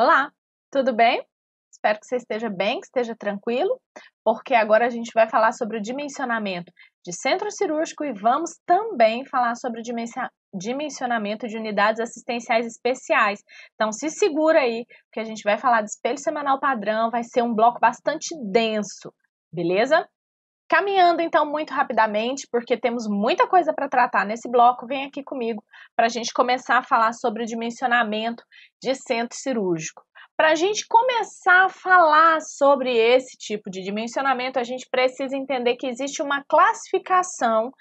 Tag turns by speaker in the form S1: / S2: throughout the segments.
S1: Olá, tudo bem? Espero que você esteja bem, que esteja tranquilo, porque agora a gente vai falar sobre o dimensionamento de centro cirúrgico e vamos também falar sobre o dimensionamento de unidades assistenciais especiais. Então se segura aí, porque a gente vai falar de espelho semanal padrão, vai ser um bloco bastante denso, beleza? Caminhando então muito rapidamente, porque temos muita coisa para tratar nesse bloco, vem aqui comigo para a gente começar a falar sobre o dimensionamento de centro cirúrgico. Para a gente começar a falar sobre esse tipo de dimensionamento, a gente precisa entender que existe uma classificação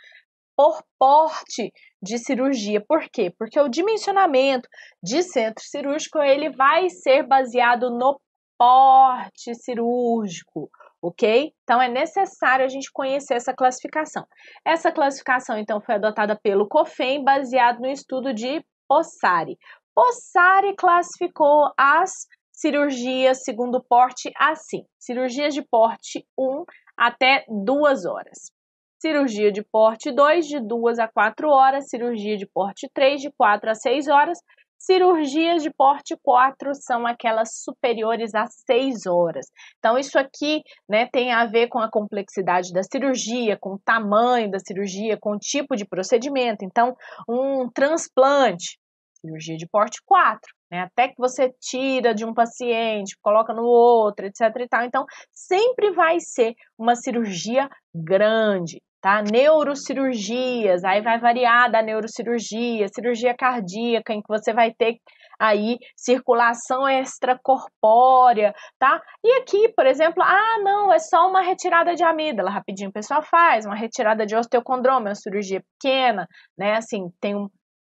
S1: por porte de cirurgia. Por quê? Porque o dimensionamento de centro cirúrgico ele vai ser baseado no porte cirúrgico ok? Então é necessário a gente conhecer essa classificação. Essa classificação então foi adotada pelo COFEM baseado no estudo de Possari. Possari classificou as cirurgias segundo porte assim: cirurgias de porte 1 até 2 horas. Cirurgia de porte 2, de 2 a 4 horas. Cirurgia de porte 3, de 4 a 6 horas. Cirurgias de porte 4 são aquelas superiores a 6 horas. Então, isso aqui né, tem a ver com a complexidade da cirurgia, com o tamanho da cirurgia, com o tipo de procedimento. Então, um transplante, cirurgia de porte 4, né, até que você tira de um paciente, coloca no outro, etc. E tal. Então, sempre vai ser uma cirurgia grande tá? Neurocirurgias, aí vai variar da neurocirurgia, cirurgia cardíaca, em que você vai ter aí circulação extracorpórea, tá? E aqui, por exemplo, ah, não, é só uma retirada de amígdala, rapidinho o pessoal faz, uma retirada de osteocondroma, é uma cirurgia pequena, né? Assim, tem, um,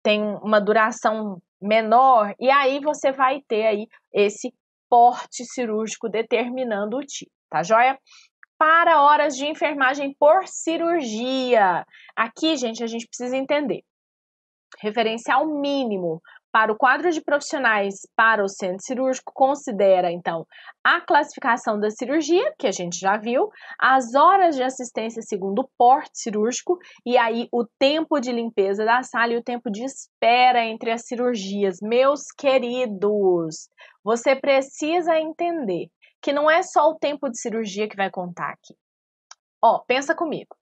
S1: tem uma duração menor, e aí você vai ter aí esse porte cirúrgico determinando o tipo, tá joia? para horas de enfermagem por cirurgia. Aqui, gente, a gente precisa entender. Referencial mínimo para o quadro de profissionais para o centro cirúrgico considera, então, a classificação da cirurgia, que a gente já viu, as horas de assistência segundo o porte cirúrgico e aí o tempo de limpeza da sala e o tempo de espera entre as cirurgias. Meus queridos, você precisa entender que não é só o tempo de cirurgia que vai contar aqui. Ó, pensa comigo.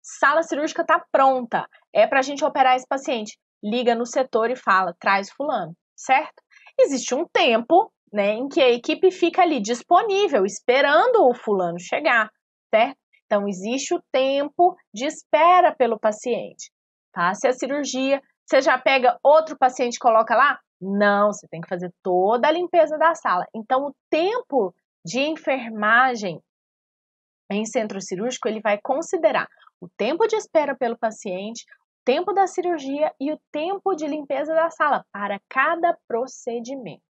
S1: Sala cirúrgica tá pronta, é para a gente operar esse paciente. Liga no setor e fala, traz fulano, certo? Existe um tempo, né, em que a equipe fica ali disponível, esperando o fulano chegar, certo? Então existe o tempo de espera pelo paciente. Passe a cirurgia, você já pega outro paciente e coloca lá? Não, você tem que fazer toda a limpeza da sala. Então, o tempo de enfermagem em centro cirúrgico, ele vai considerar o tempo de espera pelo paciente, o tempo da cirurgia e o tempo de limpeza da sala para cada procedimento.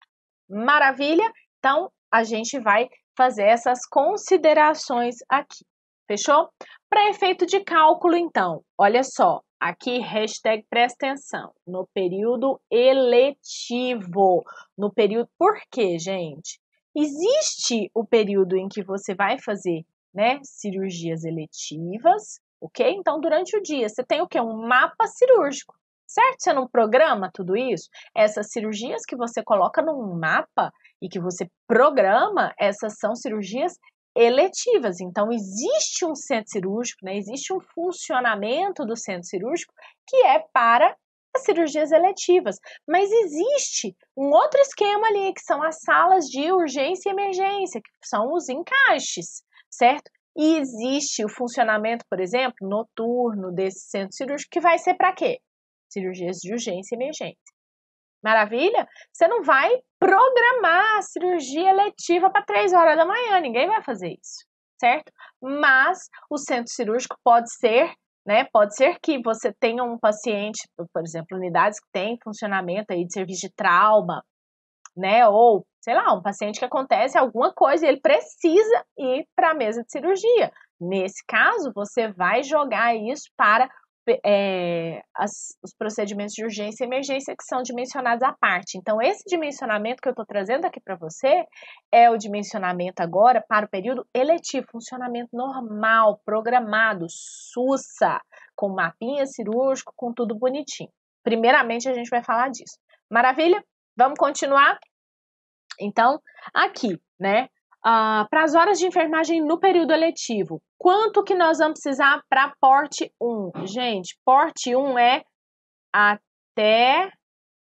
S1: Maravilha? Então, a gente vai fazer essas considerações aqui. Fechou? Para efeito de cálculo, então, olha só, aqui hashtag presta atenção, no período eletivo. No período. Por quê, gente? Existe o período em que você vai fazer, né, cirurgias eletivas, ok? Então, durante o dia, você tem o que? Um mapa cirúrgico, certo? Você não programa tudo isso? Essas cirurgias que você coloca num mapa e que você programa, essas são cirurgias eletivas. Então, existe um centro cirúrgico, né? existe um funcionamento do centro cirúrgico que é para as cirurgias eletivas. Mas existe um outro esquema ali, que são as salas de urgência e emergência, que são os encaixes, certo? E existe o funcionamento, por exemplo, noturno desse centro cirúrgico, que vai ser para quê? Cirurgias de urgência e emergência. Maravilha? Você não vai programar a cirurgia eletiva para três horas da manhã, ninguém vai fazer isso, certo? Mas o centro cirúrgico pode ser né? Pode ser que você tenha um paciente, por exemplo, unidades que têm funcionamento aí de serviço de trauma, né? Ou, sei lá, um paciente que acontece alguma coisa e ele precisa ir para a mesa de cirurgia. Nesse caso, você vai jogar isso para é, as, os procedimentos de urgência e emergência que são dimensionados à parte. Então, esse dimensionamento que eu estou trazendo aqui para você é o dimensionamento agora para o período eletivo, funcionamento normal, programado, SUSA, com mapinha cirúrgico, com tudo bonitinho. Primeiramente, a gente vai falar disso. Maravilha? Vamos continuar? Então, aqui, né? Uh, ah, para as horas de enfermagem no período letivo, Quanto que nós vamos precisar para porte 1? Gente, porte 1 é até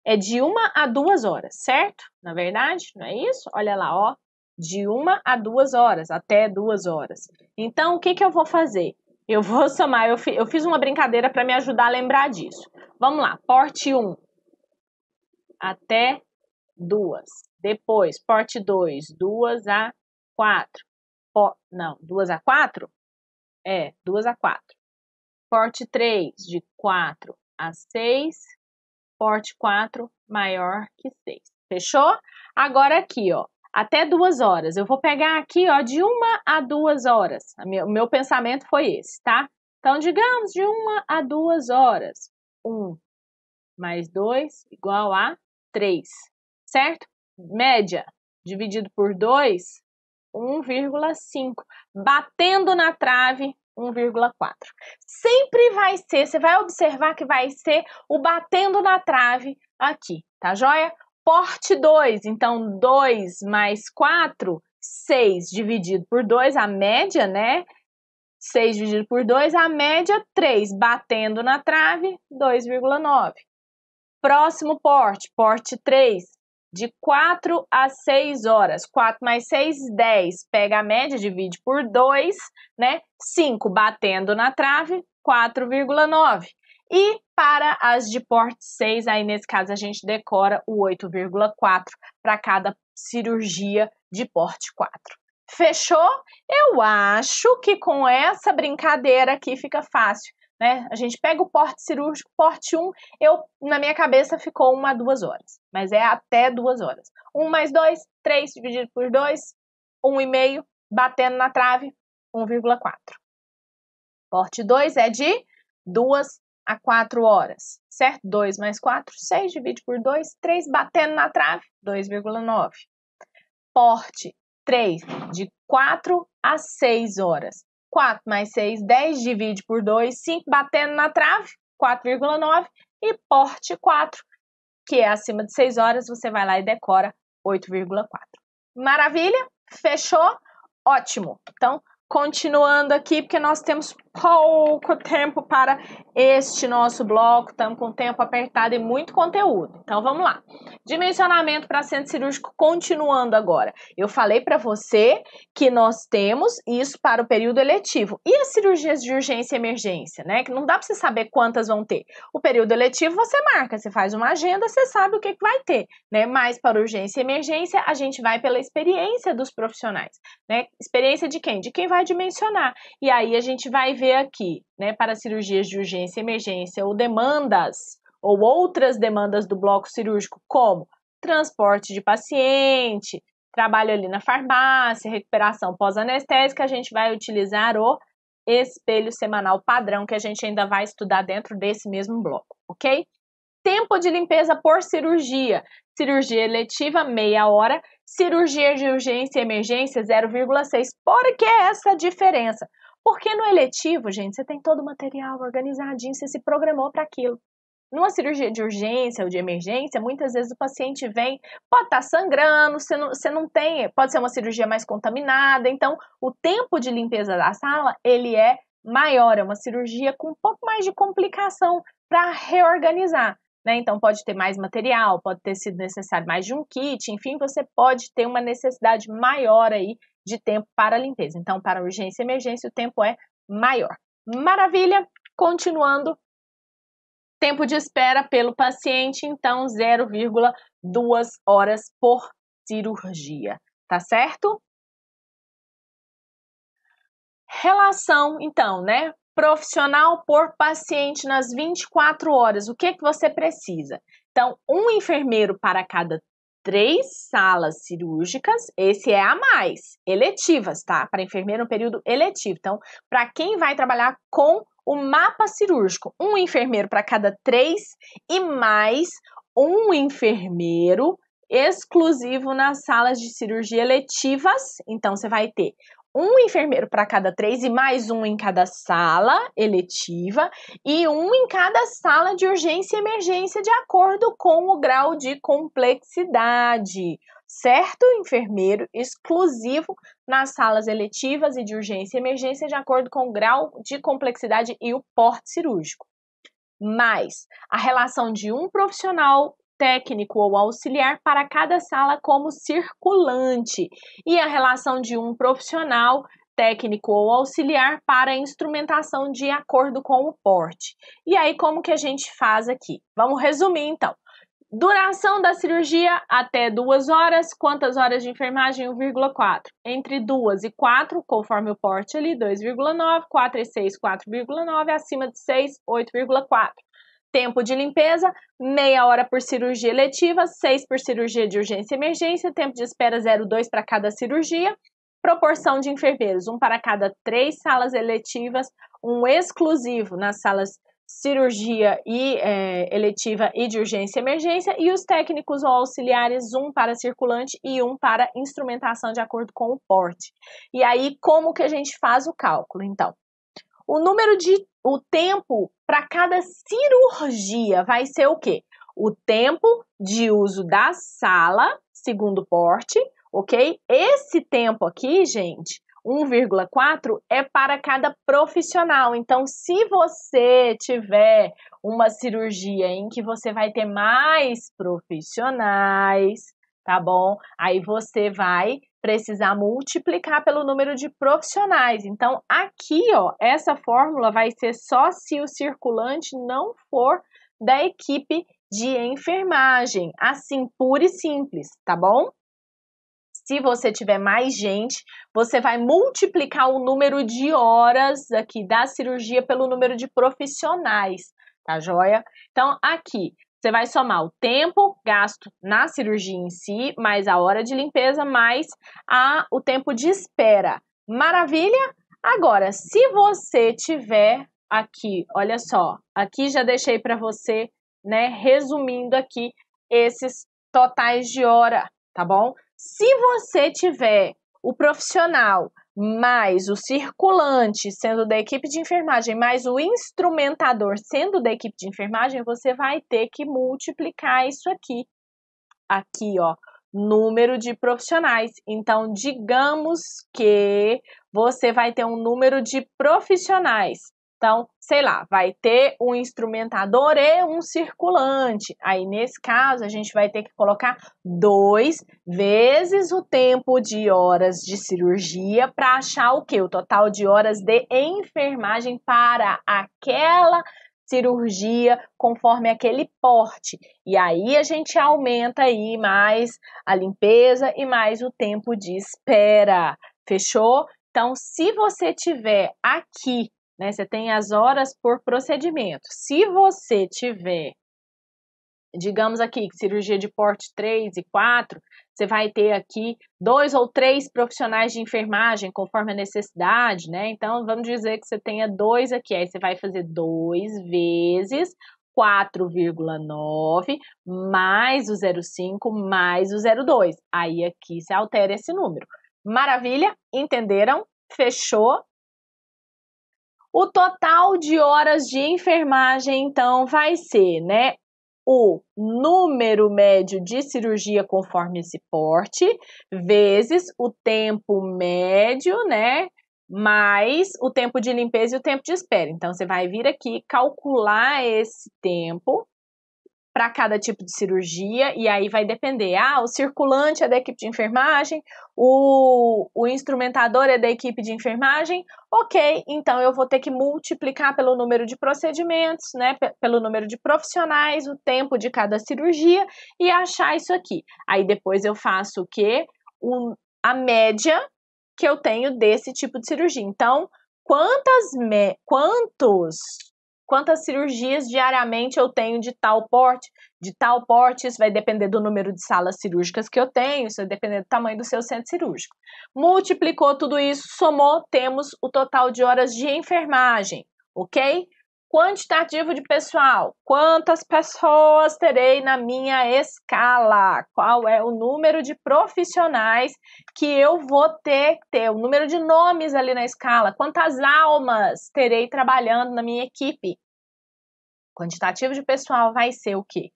S1: é de uma a duas horas, certo? Na é verdade, não é isso? Olha lá, ó, de uma a duas horas, até duas horas. Então, o que, que eu vou fazer? Eu vou somar, eu, fi, eu fiz uma brincadeira para me ajudar a lembrar disso. Vamos lá, porte 1 até duas. Depois, porte 2, duas a quatro. Ó, não, 2 a 4? É, 2 a 4. Porte 3, de 4 a 6. Porte 4, maior que 6. Fechou? Agora aqui, ó, até duas horas. Eu vou pegar aqui, ó, de uma a duas horas. O meu pensamento foi esse, tá? Então, digamos de uma a duas horas. Um mais dois igual a três, certo? Média dividido por dois 1,5, batendo na trave 1,4. Sempre vai ser, você vai observar que vai ser o batendo na trave aqui, tá joia? Porte 2, então 2 mais 4, 6 dividido por 2, a média, né? 6 dividido por 2, a média 3, batendo na trave, 2,9. Próximo porte, porte 3, de 4 a 6 horas. 4 mais 6, 10. Pega a média, divide por 2, né? 5 batendo na trave, 4,9. E para as de porte 6, aí nesse caso a gente decora o 8,4 para cada cirurgia de porte 4. Fechou? Eu acho que com essa brincadeira aqui fica fácil né? A gente pega o porte cirúrgico, porte 1, eu, na minha cabeça ficou uma a 2 horas, mas é até duas horas. 1 mais 2, 3 dividido por 2, 1,5, batendo na trave, 1,4. Porte 2 é de 2 a 4 horas, certo? 2 mais 4, 6, dividido por 2, 3, batendo na trave, 2,9. Porte 3, de 4 a 6 horas, 4 mais 6, 10, divide por 2, 5 batendo na trave, 4,9. E porte 4, que é acima de 6 horas, você vai lá e decora 8,4. Maravilha? Fechou? Ótimo. Então, continuando aqui, porque nós temos pouco tempo para este nosso bloco, estamos com tempo apertado e muito conteúdo. Então vamos lá. Dimensionamento para centro cirúrgico continuando agora. Eu falei para você que nós temos isso para o período eletivo. E as cirurgias de urgência e emergência, né? Que não dá para você saber quantas vão ter. O período eletivo você marca, você faz uma agenda, você sabe o que, que vai ter, né? Mas para urgência e emergência a gente vai pela experiência dos profissionais, né? Experiência de quem? De quem vai dimensionar. E aí a gente vai ver aqui, né, para cirurgias de urgência, e emergência ou demandas ou outras demandas do bloco cirúrgico, como transporte de paciente, trabalho ali na farmácia, recuperação pós-anestésica, a gente vai utilizar o espelho semanal padrão que a gente ainda vai estudar dentro desse mesmo bloco, ok? Tempo de limpeza por cirurgia. Cirurgia eletiva, meia hora. Cirurgia de urgência e emergência, 0,6. Por que essa diferença? Porque no eletivo, gente, você tem todo o material organizadinho, você se programou para aquilo. Numa cirurgia de urgência ou de emergência, muitas vezes o paciente vem, pode estar tá sangrando, você não, você não tem, pode ser uma cirurgia mais contaminada, então o tempo de limpeza da sala, ele é maior, é uma cirurgia com um pouco mais de complicação para reorganizar. Né? Então, pode ter mais material, pode ter sido necessário mais de um kit, enfim, você pode ter uma necessidade maior aí de tempo para limpeza. Então, para urgência e emergência, o tempo é maior. Maravilha! Continuando, tempo de espera pelo paciente, então 0,2 horas por cirurgia, tá certo? Relação, então, né? Profissional por paciente nas 24 horas, o que, que você precisa? Então, um enfermeiro para cada três salas cirúrgicas, esse é a mais, eletivas, tá? Para enfermeiro, um período eletivo. Então, para quem vai trabalhar com o mapa cirúrgico, um enfermeiro para cada três e mais um enfermeiro exclusivo nas salas de cirurgia eletivas. Então, você vai ter um enfermeiro para cada três e mais um em cada sala eletiva e um em cada sala de urgência e emergência de acordo com o grau de complexidade. Certo enfermeiro exclusivo nas salas eletivas e de urgência e emergência de acordo com o grau de complexidade e o porte cirúrgico. Mas a relação de um profissional técnico ou auxiliar para cada sala como circulante e a relação de um profissional técnico ou auxiliar para instrumentação de acordo com o porte. E aí como que a gente faz aqui? Vamos resumir então. Duração da cirurgia até duas horas, quantas horas de enfermagem? 1,4. Entre 2 e 4, conforme o porte ali, 2,9, 4 e 6, 4,9, acima de 6, 8,4. Tempo de limpeza, meia hora por cirurgia eletiva, seis por cirurgia de urgência e emergência, tempo de espera 0,2 para cada cirurgia, proporção de enfermeiros, um para cada três salas eletivas, um exclusivo nas salas cirurgia e é, eletiva e de urgência e emergência, e os técnicos ou auxiliares, um para circulante e um para instrumentação de acordo com o porte. E aí, como que a gente faz o cálculo? Então, o número de o tempo para cada cirurgia vai ser o quê? O tempo de uso da sala, segundo porte, ok? Esse tempo aqui, gente, 1,4 é para cada profissional. Então, se você tiver uma cirurgia em que você vai ter mais profissionais, tá bom? Aí você vai precisar multiplicar pelo número de profissionais. Então, aqui, ó, essa fórmula vai ser só se o circulante não for da equipe de enfermagem, assim, pura e simples, tá bom? Se você tiver mais gente, você vai multiplicar o número de horas aqui da cirurgia pelo número de profissionais, tá joia? Então, aqui, você vai somar o tempo gasto na cirurgia em si, mais a hora de limpeza, mais a, o tempo de espera. Maravilha? Agora, se você tiver aqui, olha só, aqui já deixei para você, né, resumindo aqui esses totais de hora, tá bom? Se você tiver o profissional mais o circulante sendo da equipe de enfermagem, mais o instrumentador sendo da equipe de enfermagem, você vai ter que multiplicar isso aqui. Aqui, ó, número de profissionais. Então, digamos que você vai ter um número de profissionais então, sei lá, vai ter um instrumentador e um circulante. Aí, nesse caso, a gente vai ter que colocar dois vezes o tempo de horas de cirurgia para achar o que? O total de horas de enfermagem para aquela cirurgia conforme aquele porte. E aí a gente aumenta aí mais a limpeza e mais o tempo de espera. Fechou? Então, se você tiver aqui né? Você tem as horas por procedimento. Se você tiver, digamos aqui, cirurgia de porte 3 e 4, você vai ter aqui dois ou três profissionais de enfermagem, conforme a necessidade, né? Então, vamos dizer que você tenha dois aqui. Aí você vai fazer dois vezes 4,9 mais o 0,5 mais o 0,2. Aí aqui você altera esse número. Maravilha? Entenderam? Fechou? O total de horas de enfermagem, então, vai ser, né? O número médio de cirurgia conforme esse porte, vezes o tempo médio, né? mais o tempo de limpeza e o tempo de espera. Então, você vai vir aqui calcular esse tempo para cada tipo de cirurgia, e aí vai depender. Ah, o circulante é da equipe de enfermagem, o, o instrumentador é da equipe de enfermagem. Ok, então eu vou ter que multiplicar pelo número de procedimentos, né? Pelo número de profissionais, o tempo de cada cirurgia e achar isso aqui. Aí depois eu faço o quê? Um, a média que eu tenho desse tipo de cirurgia. Então, quantas me, quantos quantas cirurgias diariamente eu tenho de tal porte, de tal porte, isso vai depender do número de salas cirúrgicas que eu tenho, isso vai depender do tamanho do seu centro cirúrgico. Multiplicou tudo isso, somou, temos o total de horas de enfermagem, ok? Quantitativo de pessoal. Quantas pessoas terei na minha escala? Qual é o número de profissionais que eu vou ter, ter o número de nomes ali na escala? Quantas almas terei trabalhando na minha equipe? Quantitativo de pessoal vai ser o quê?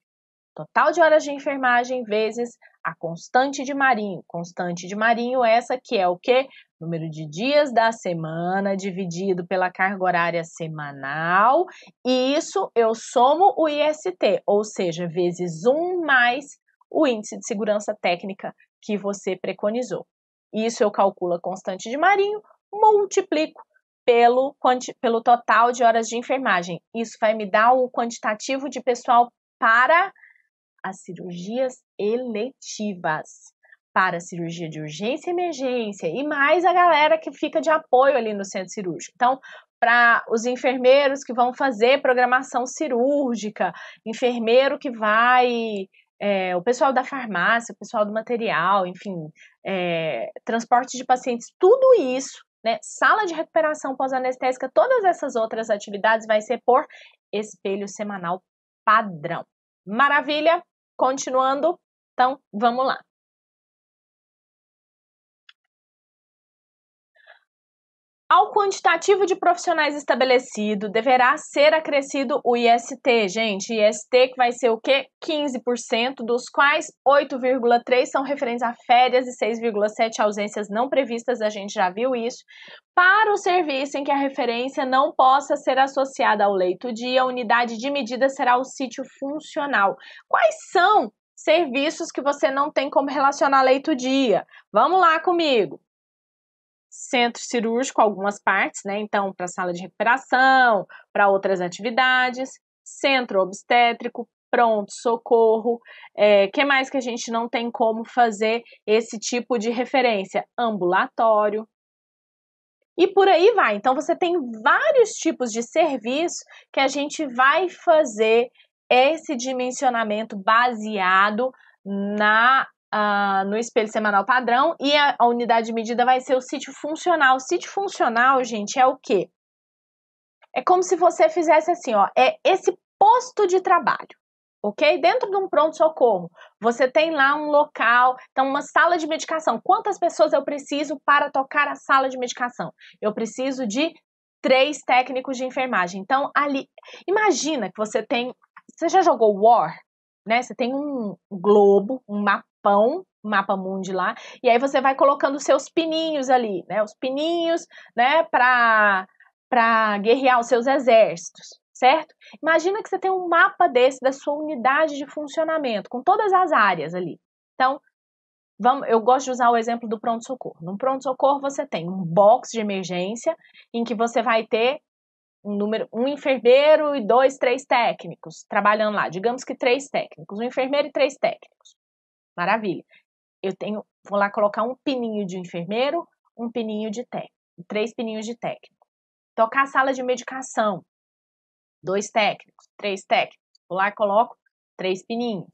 S1: Total de horas de enfermagem vezes a constante de Marinho. Constante de Marinho, essa que é o quê? Número de dias da semana dividido pela carga horária semanal. E isso eu somo o IST, ou seja, vezes 1 mais o índice de segurança técnica que você preconizou. Isso eu calculo a constante de Marinho, multiplico pelo, pelo total de horas de enfermagem. Isso vai me dar o quantitativo de pessoal para as cirurgias eletivas para cirurgia de urgência e emergência e mais a galera que fica de apoio ali no centro cirúrgico. Então, para os enfermeiros que vão fazer programação cirúrgica, enfermeiro que vai, é, o pessoal da farmácia, o pessoal do material, enfim, é, transporte de pacientes, tudo isso, né, sala de recuperação pós-anestésica, todas essas outras atividades vai ser por espelho semanal padrão. Maravilha? Continuando, então vamos lá. Ao quantitativo de profissionais estabelecido, deverá ser acrescido o IST, gente. IST que vai ser o quê? 15%, dos quais 8,3% são referentes a férias e 6,7% ausências não previstas, a gente já viu isso, para o serviço em que a referência não possa ser associada ao leito-dia, a unidade de medida será o sítio funcional. Quais são serviços que você não tem como relacionar leito-dia? Vamos lá comigo centro cirúrgico algumas partes, né? Então, para sala de recuperação, para outras atividades, centro obstétrico, pronto, socorro. É, que mais que a gente não tem como fazer esse tipo de referência? Ambulatório. E por aí vai. Então, você tem vários tipos de serviço que a gente vai fazer esse dimensionamento baseado na Uh, no espelho semanal padrão e a, a, unidade de medida vai ser o sítio funcional. O sítio funcional, gente, é o quê? É como se você fizesse assim, ó, é esse posto de trabalho, ok? Dentro de um pronto-socorro, você tem lá um local, então uma sala de medicação. Quantas pessoas eu preciso para tocar a sala de medicação? Eu preciso de três técnicos de enfermagem. Então, ali, imagina que você tem, você já jogou War? Né? Você tem um globo, um mapa mapão, mapa mundi lá, e aí você vai colocando seus pininhos ali, né? Os pininhos, né, para para guerrear os seus exércitos, certo? Imagina que você tem um mapa desse da sua unidade de funcionamento, com todas as áreas ali. Então, vamos, eu gosto de usar o exemplo do pronto-socorro. No pronto-socorro, você tem um box de emergência em que você vai ter um número, um enfermeiro e dois, três técnicos trabalhando lá. Digamos que três técnicos, um enfermeiro e três técnicos. Maravilha. Eu tenho, vou lá colocar um pininho de enfermeiro, um pininho de técnico, três pininhos de técnico. Tocar a sala de medicação, dois técnicos, três técnicos. Vou lá e coloco três pininhos.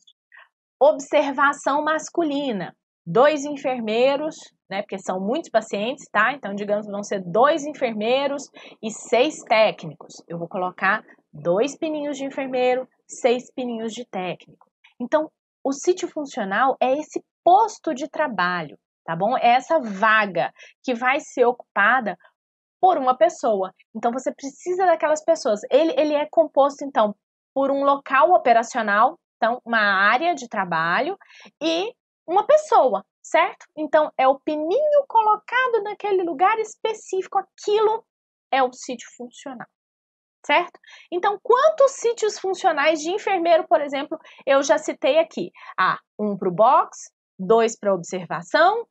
S1: Observação masculina, dois enfermeiros, né? Porque são muitos pacientes, tá? Então, digamos, vão ser dois enfermeiros e seis técnicos. Eu vou colocar dois pininhos de enfermeiro, seis pininhos de técnico. Então, o sítio funcional é esse posto de trabalho, tá bom? É essa vaga que vai ser ocupada por uma pessoa. Então você precisa daquelas pessoas. Ele, ele é composto, então, por um local operacional, então, uma área de trabalho e uma pessoa, certo? Então é o pininho colocado naquele lugar específico, aquilo é o sítio funcional certo? Então, quantos sítios funcionais de enfermeiro, por exemplo, eu já citei aqui? Ah, um para o box, dois para observação,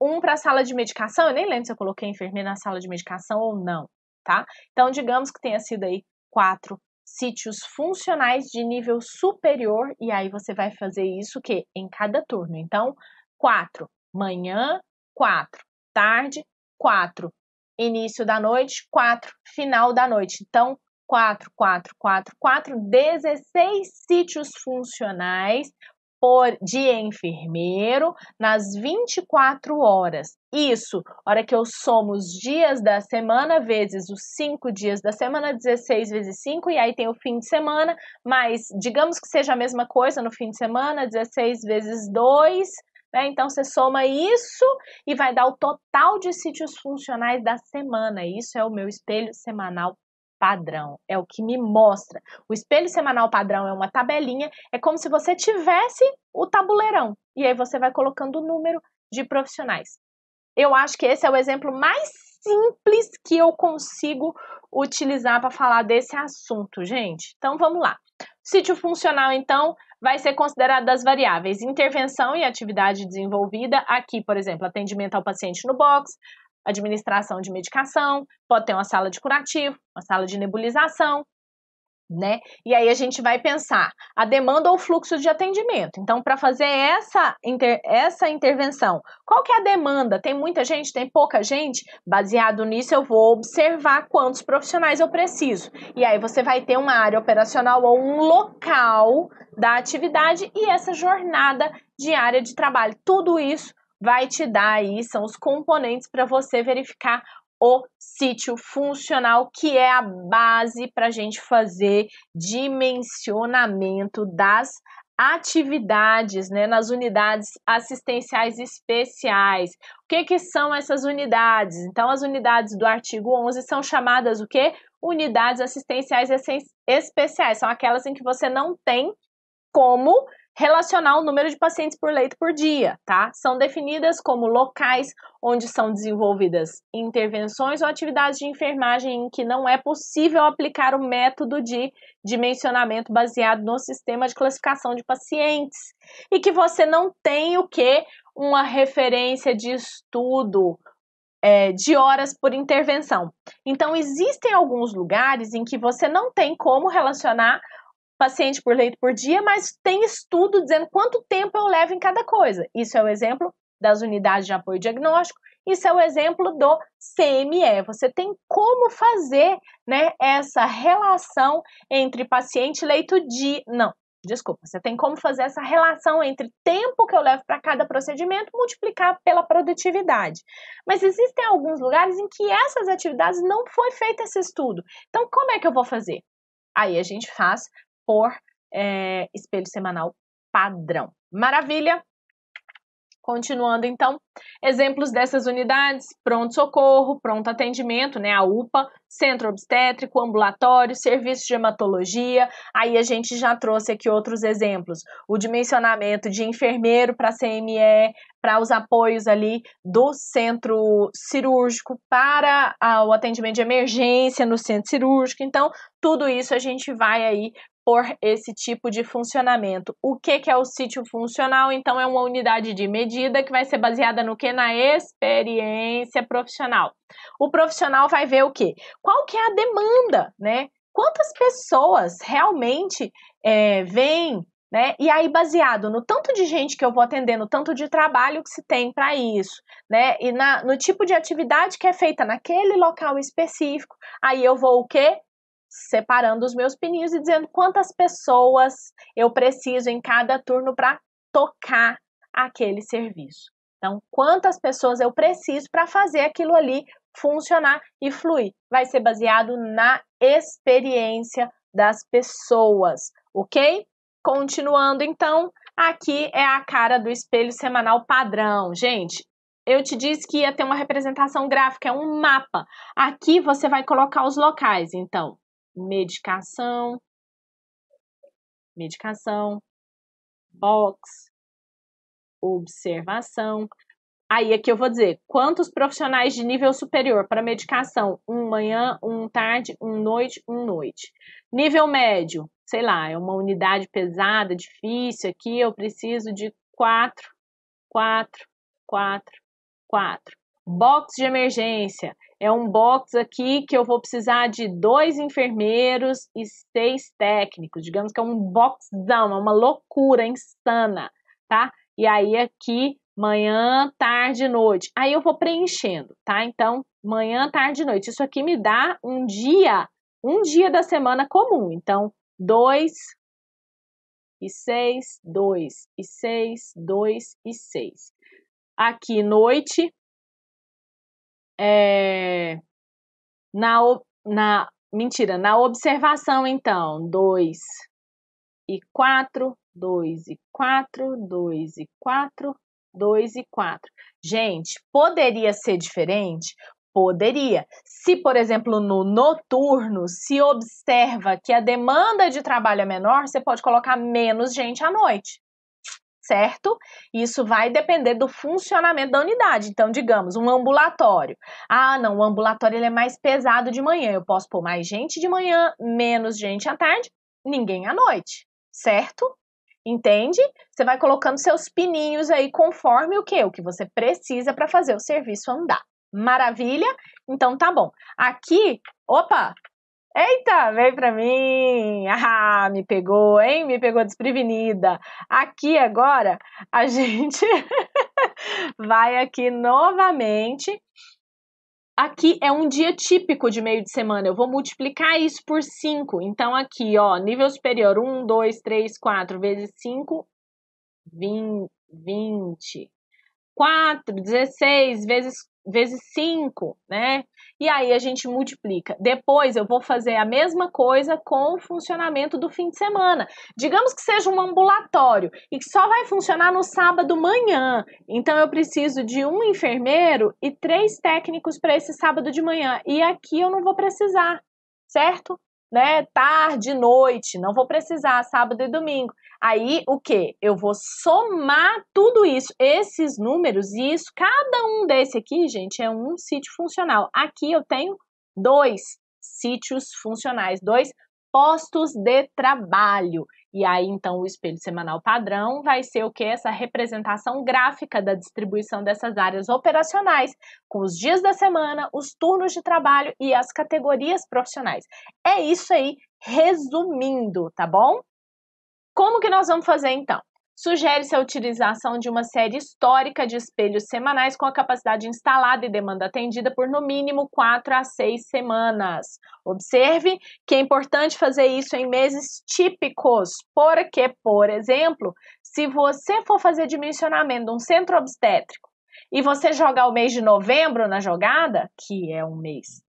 S1: um para a sala de medicação. Eu nem lembro se eu coloquei enfermeiro na sala de medicação ou não, tá? Então, digamos que tenha sido aí quatro sítios funcionais de nível superior e aí você vai fazer isso que em cada turno. Então, quatro manhã, quatro tarde, quatro início da noite, quatro final da noite. Então, 4, 4, 4, 4, 16 sítios funcionais por de enfermeiro nas 24 horas. Isso, hora que eu somo os dias da semana vezes os 5 dias da semana, 16 vezes 5 e aí tem o fim de semana, mas digamos que seja a mesma coisa no fim de semana, 16 vezes 2, né? Então você soma isso e vai dar o total de sítios funcionais da semana. Isso é o meu espelho semanal padrão, é o que me mostra. O espelho semanal padrão é uma tabelinha, é como se você tivesse o tabuleirão e aí você vai colocando o número de profissionais. Eu acho que esse é o exemplo mais simples que eu consigo utilizar para falar desse assunto, gente. Então vamos lá. Sítio funcional, então, vai ser considerado das variáveis intervenção e atividade desenvolvida. Aqui, por exemplo, atendimento ao paciente no box, administração de medicação, pode ter uma sala de curativo, uma sala de nebulização, né? E aí a gente vai pensar a demanda ou fluxo de atendimento. Então, para fazer essa, inter, essa intervenção, qual que é a demanda? Tem muita gente, tem pouca gente? Baseado nisso, eu vou observar quantos profissionais eu preciso. E aí você vai ter uma área operacional ou um local da atividade e essa jornada diária de trabalho. Tudo isso vai te dar aí, são os componentes para você verificar o sítio funcional, que é a base para a gente fazer dimensionamento das atividades né, nas unidades assistenciais especiais. O que, que são essas unidades? Então, as unidades do artigo 11 são chamadas o que? Unidades assistenciais especiais. São aquelas em que você não tem como relacionar o número de pacientes por leito por dia, tá? São definidas como locais onde são desenvolvidas intervenções ou atividades de enfermagem em que não é possível aplicar o método de dimensionamento baseado no sistema de classificação de pacientes e que você não tem o que uma referência de estudo é, de horas por intervenção. Então existem alguns lugares em que você não tem como relacionar paciente por leito por dia, mas tem estudo dizendo quanto tempo eu levo em cada coisa. Isso é o exemplo das unidades de apoio diagnóstico, isso é o exemplo do CME. Você tem como fazer né, essa relação entre paciente leito de. Não, desculpa, você tem como fazer essa relação entre tempo que eu levo para cada procedimento multiplicar pela produtividade. Mas existem alguns lugares em que essas atividades não foi feito esse estudo. Então, como é que eu vou fazer? Aí a gente faz por é, espelho semanal padrão. Maravilha! Continuando então, exemplos dessas unidades: pronto-socorro, pronto-atendimento, né? A UPA, centro obstétrico, ambulatório, serviço de hematologia. Aí a gente já trouxe aqui outros exemplos: o dimensionamento de enfermeiro para CME, para os apoios ali do centro cirúrgico, para ah, o atendimento de emergência no centro cirúrgico. Então, tudo isso a gente vai aí por esse tipo de funcionamento. O que, que é o sítio funcional? Então, é uma unidade de medida que vai ser baseada no que? Na experiência profissional. O profissional vai ver o que? Qual que é a demanda, né? Quantas pessoas realmente é, vêm né? E aí, baseado no tanto de gente que eu vou atender, no tanto de trabalho que se tem para isso, né? E na, no tipo de atividade que é feita naquele local específico, aí eu vou o quê? separando os meus pininhos e dizendo quantas pessoas eu preciso em cada turno para tocar aquele serviço. Então, quantas pessoas eu preciso para fazer aquilo ali funcionar e fluir? Vai ser baseado na experiência das pessoas, ok? Continuando então, aqui é a cara do espelho semanal padrão. Gente, eu te disse que ia ter uma representação gráfica, é um mapa. Aqui você vai colocar os locais, então medicação, medicação, box, observação. Aí aqui eu vou dizer quantos profissionais de nível superior para medicação? Um manhã, um tarde, um noite, um noite. Nível médio, sei lá, é uma unidade pesada, difícil aqui, eu preciso de quatro, quatro, quatro, quatro box de emergência. É um box aqui que eu vou precisar de dois enfermeiros e seis técnicos. Digamos que é um boxão, é uma loucura insana, tá? E aí aqui, manhã, tarde, noite. Aí eu vou preenchendo, tá? Então, manhã, tarde, noite. Isso aqui me dá um dia, um dia da semana comum. Então, dois e seis, dois e seis, dois e seis. Aqui, noite, é, na, na, mentira, na observação, então, 2 e 4, 2 e 4, 2 e 4, 2 e 4. Gente, poderia ser diferente? Poderia. Se, por exemplo, no noturno se observa que a demanda de trabalho é menor, você pode colocar menos gente à noite certo? Isso vai depender do funcionamento da unidade. Então, digamos, um ambulatório. Ah, não, o ambulatório ele é mais pesado de manhã. Eu posso pôr mais gente de manhã, menos gente à tarde, ninguém à noite, certo? Entende? Você vai colocando seus pininhos aí conforme o que? O que você precisa para fazer o serviço andar. Maravilha? Então tá bom. Aqui, opa, Eita, veio para mim! Ah, me pegou, hein? Me pegou desprevenida. Aqui agora a gente vai aqui novamente. Aqui é um dia típico de meio de semana. Eu vou multiplicar isso por 5. Então aqui, ó, nível superior 1, 2, 3, 4 vezes 5, 20. 4, 16 vezes vezes 5, né? e aí a gente multiplica. Depois eu vou fazer a mesma coisa com o funcionamento do fim de semana. Digamos que seja um ambulatório e que só vai funcionar no sábado manhã. Então eu preciso de um enfermeiro e três técnicos para esse sábado de manhã. E aqui eu não vou precisar, certo? né, tarde, noite, não vou precisar sábado e domingo. Aí o que? Eu vou somar tudo isso, esses números e isso, cada um desse aqui, gente, é um sítio funcional. Aqui eu tenho dois sítios funcionais, dois postos de trabalho. E aí, então, o espelho semanal padrão vai ser o que? Essa representação gráfica da distribuição dessas áreas operacionais, com os dias da semana, os turnos de trabalho e as categorias profissionais. É isso aí, resumindo, tá bom? Como que nós vamos fazer então? sugere-se a utilização de uma série histórica de espelhos semanais com a capacidade instalada e demanda atendida por no mínimo 4 a 6 semanas. Observe que é importante fazer isso em meses típicos, porque, por exemplo, se você for fazer dimensionamento de um centro obstétrico e você jogar o mês de novembro na jogada, que é um mês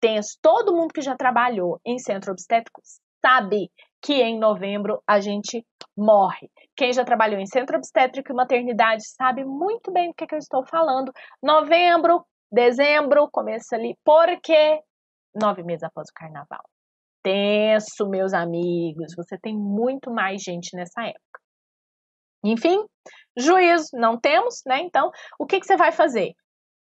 S1: tenso, todo mundo que já trabalhou em centro obstétrico sabe que em novembro a gente morre. Quem já trabalhou em centro obstétrico e maternidade sabe muito bem do que, é que eu estou falando. Novembro, dezembro, começa ali, porque nove meses após o carnaval. Tenso, meus amigos, você tem muito mais gente nessa época. Enfim, juízo não temos, né? Então, o que, que você vai fazer?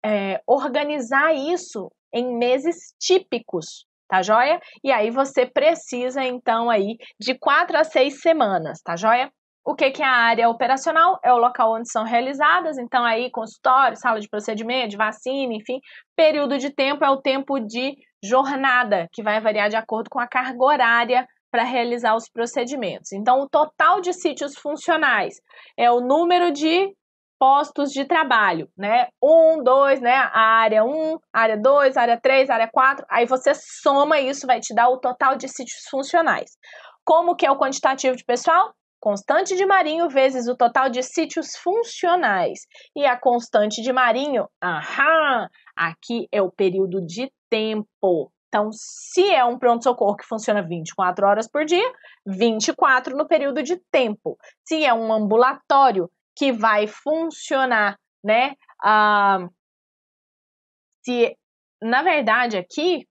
S1: É, organizar isso em meses típicos tá joia? E aí você precisa então aí de quatro a seis semanas, tá joia? O que, que é a área operacional? É o local onde são realizadas, então aí consultório, sala de procedimento, de vacina, enfim. Período de tempo é o tempo de jornada, que vai variar de acordo com a carga horária para realizar os procedimentos. Então, o total de sítios funcionais é o número de postos de trabalho, né? Um, dois, né? A área um, área dois, área três, área quatro. Aí você soma isso, vai te dar o total de sítios funcionais. Como que é o quantitativo de pessoal? Constante de Marinho vezes o total de sítios funcionais. E a constante de Marinho, aham, aqui é o período de tempo. Então, se é um pronto-socorro que funciona 24 horas por dia, 24 no período de tempo. Se é um ambulatório, que vai funcionar, né? Ah, se, na verdade, aqui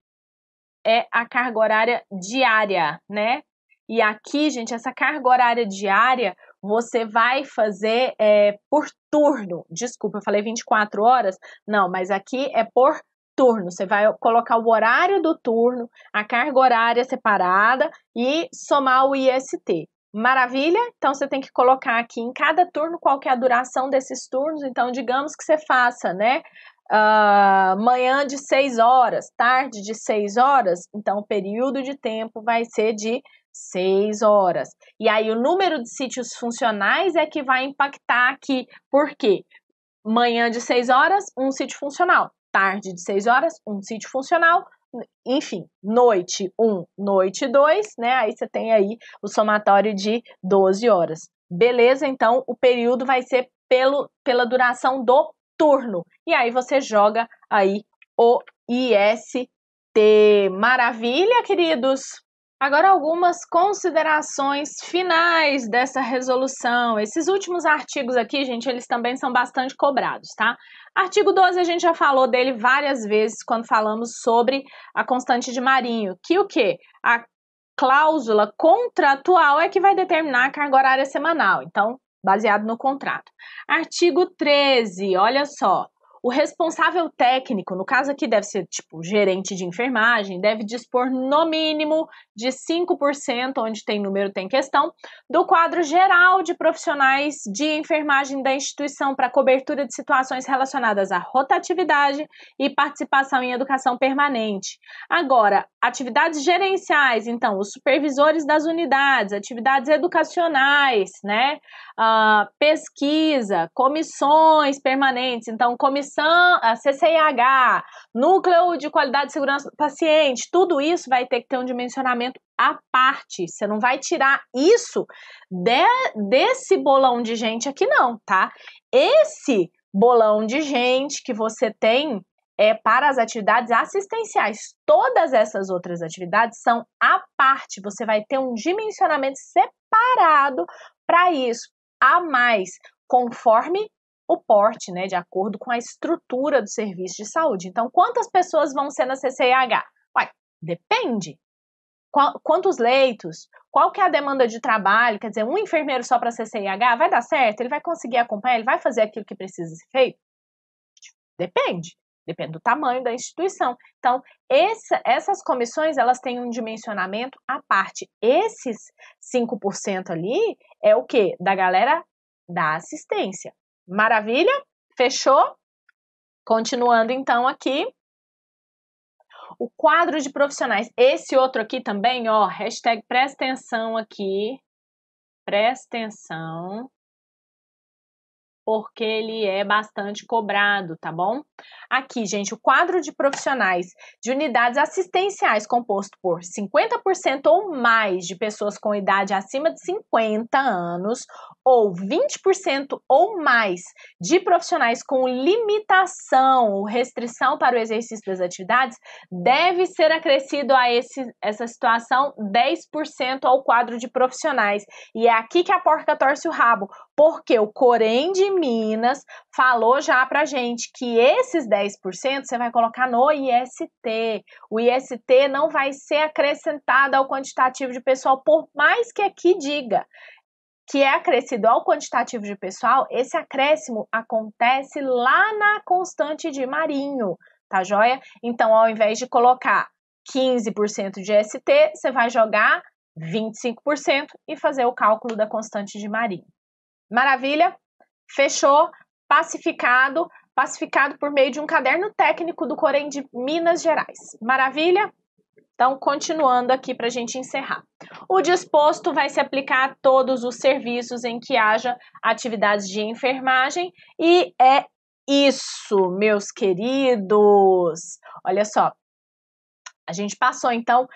S1: é a carga horária diária, né? E aqui, gente, essa carga horária diária você vai fazer é, por turno. Desculpa, eu falei 24 horas? Não, mas aqui é por turno. Você vai colocar o horário do turno, a carga horária separada e somar o IST. Maravilha? Então você tem que colocar aqui em cada turno qual é a duração desses turnos. Então, digamos que você faça, né? Uh, manhã de 6 horas, tarde de 6 horas, então o período de tempo vai ser de 6 horas. E aí o número de sítios funcionais é que vai impactar aqui. Por quê? Manhã de 6 horas, um sítio funcional. Tarde de 6 horas, um sítio funcional enfim, noite 1, noite 2, né? Aí você tem aí o somatório de 12 horas. Beleza? Então o período vai ser pelo, pela duração do turno. E aí você joga aí o IST. Maravilha, queridos! Agora, algumas considerações finais dessa resolução. Esses últimos artigos aqui, gente, eles também são bastante cobrados, tá? Artigo 12, a gente já falou dele várias vezes quando falamos sobre a constante de Marinho, que o quê? A cláusula contratual é que vai determinar a carga horária semanal, então, baseado no contrato. Artigo 13, olha só. O responsável técnico, no caso aqui deve ser tipo gerente de enfermagem, deve dispor no mínimo de 5%, onde tem número tem questão, do quadro geral de profissionais de enfermagem da instituição para cobertura de situações relacionadas à rotatividade e participação em educação permanente. Agora, atividades gerenciais, então, os supervisores das unidades, atividades educacionais, né? Uh, pesquisa, comissões permanentes, então, comissões a CCIH, núcleo de qualidade de segurança do paciente, tudo isso vai ter que ter um dimensionamento à parte. Você não vai tirar isso de, desse bolão de gente aqui, não, tá? Esse bolão de gente que você tem é, para as atividades assistenciais. Todas essas outras atividades são à parte. Você vai ter um dimensionamento separado para isso, a mais, conforme o porte, né, de acordo com a estrutura do serviço de saúde. Então, quantas pessoas vão ser na CCIH? Uai, depende. quantos leitos? Qual que é a demanda de trabalho? Quer dizer, um enfermeiro só para CCIH vai dar certo? Ele vai conseguir acompanhar? Ele vai fazer aquilo que precisa ser feito? Depende. Depende do tamanho da instituição. Então, essa, essas comissões, elas têm um dimensionamento à parte. Esses 5% ali é o que? Da galera da assistência. Maravilha? Fechou? Continuando então aqui. O quadro de profissionais. Esse outro aqui também, ó, hashtag presta atenção aqui. Presta atenção porque ele é bastante cobrado, tá bom? Aqui, gente, o quadro de profissionais de unidades assistenciais composto por 50% ou mais de pessoas com idade acima de 50 anos ou 20% ou mais de profissionais com limitação ou restrição para o exercício das atividades deve ser acrescido a esse, essa situação 10% ao quadro de profissionais. E é aqui que a porca torce o rabo, porque o Corém de Minas falou já para gente que esses 10% você vai colocar no IST. O IST não vai ser acrescentado ao quantitativo de pessoal, por mais que aqui diga que é acrescido ao quantitativo de pessoal, esse acréscimo acontece lá na constante de Marinho, tá joia? Então, ao invés de colocar 15% de ST, você vai jogar 25% e fazer o cálculo da constante de Marinho. Maravilha? Fechou, pacificado, pacificado por meio de um caderno técnico do Corém de Minas Gerais. Maravilha? Então, continuando aqui para a gente encerrar. O disposto vai se aplicar a todos os serviços em que haja atividades de enfermagem e é isso, meus queridos. Olha só, a gente passou então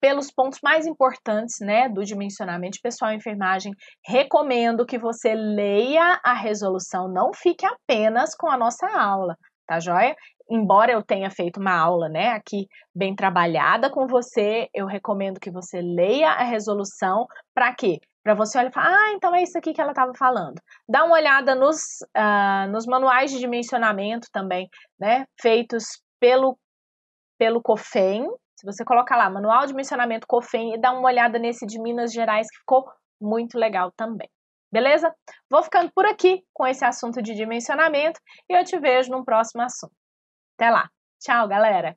S1: pelos pontos mais importantes, né, do dimensionamento de pessoal e enfermagem, recomendo que você leia a resolução, não fique apenas com a nossa aula, tá joia? Embora eu tenha feito uma aula, né, aqui bem trabalhada com você, eu recomendo que você leia a resolução para quê? Para você olhar e falar, ah, então é isso aqui que ela estava falando. Dá uma olhada nos, uh, nos manuais de dimensionamento também, né, feitos pelo pelo COFEM, se você colocar lá manual de mencionamento COFEN e dá uma olhada nesse de Minas Gerais, que ficou muito legal também. Beleza? Vou ficando por aqui com esse assunto de dimensionamento e eu te vejo num próximo assunto. Até lá. Tchau, galera!